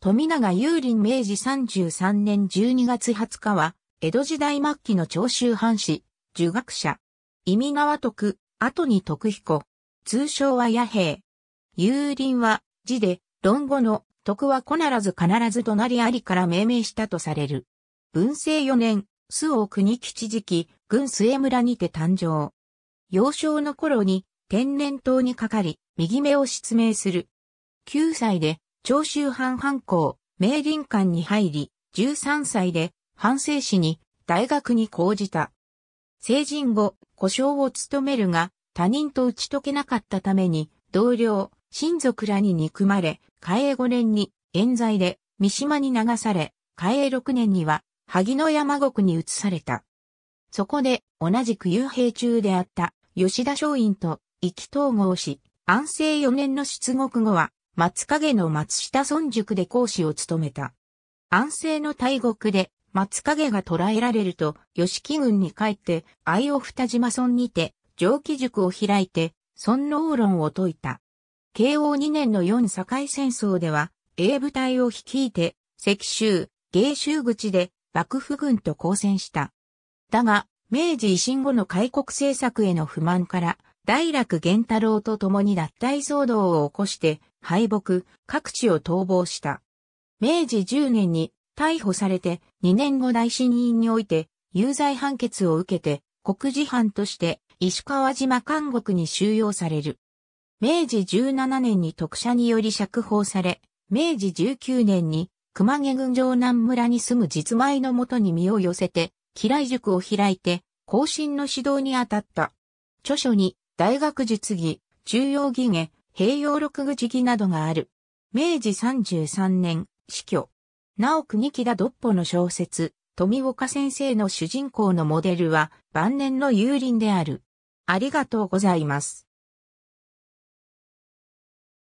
富永幽林明治33年12月20日は、江戸時代末期の長州藩士、儒学者。意味川徳、後に徳彦。通称は野兵。幽林は、字で、論語の、徳はこならず必ず隣ありから命名したとされる。文政4年、須を国吉時期、軍末村にて誕生。幼少の頃に、天然痘にかかり、右目を失明する。9歳で、長州藩藩校、明林館に入り、13歳で、反省史に、大学に講じた。成人後、故障を務めるが、他人と打ち解けなかったために、同僚、親族らに憎まれ、嘉永5年に、冤罪で、三島に流され、嘉永6年には、萩野山国に移された。そこで、同じく幽閉中であった、吉田松陰と、意気投合し、安政4年の出国後は、松影の松下村塾で講師を務めた。安政の大獄で松影が捕らえられると、吉木軍に帰って、愛を二島村にて、上記塾を開いて、尊王論を説いた。慶応2年の四境戦争では、英部隊を率いて、石州、芸州口で、幕府軍と交戦した。だが、明治維新後の開国政策への不満から、大楽源太郎と共に脱退騒動を起こして、敗北、各地を逃亡した。明治10年に逮捕されて2年後大審院において有罪判決を受けて国事犯として石川島監獄に収容される。明治17年に特赦により釈放され、明治19年に熊毛郡城南村に住む実米のもとに身を寄せて、機雷塾を開いて、後進の指導に当たった。著書に、大学術議、中央義下、併用六具時期などがある。明治33年、死去。なお国木田独歩の小説、富岡先生の主人公のモデルは晩年の友林である。ありがとうございます。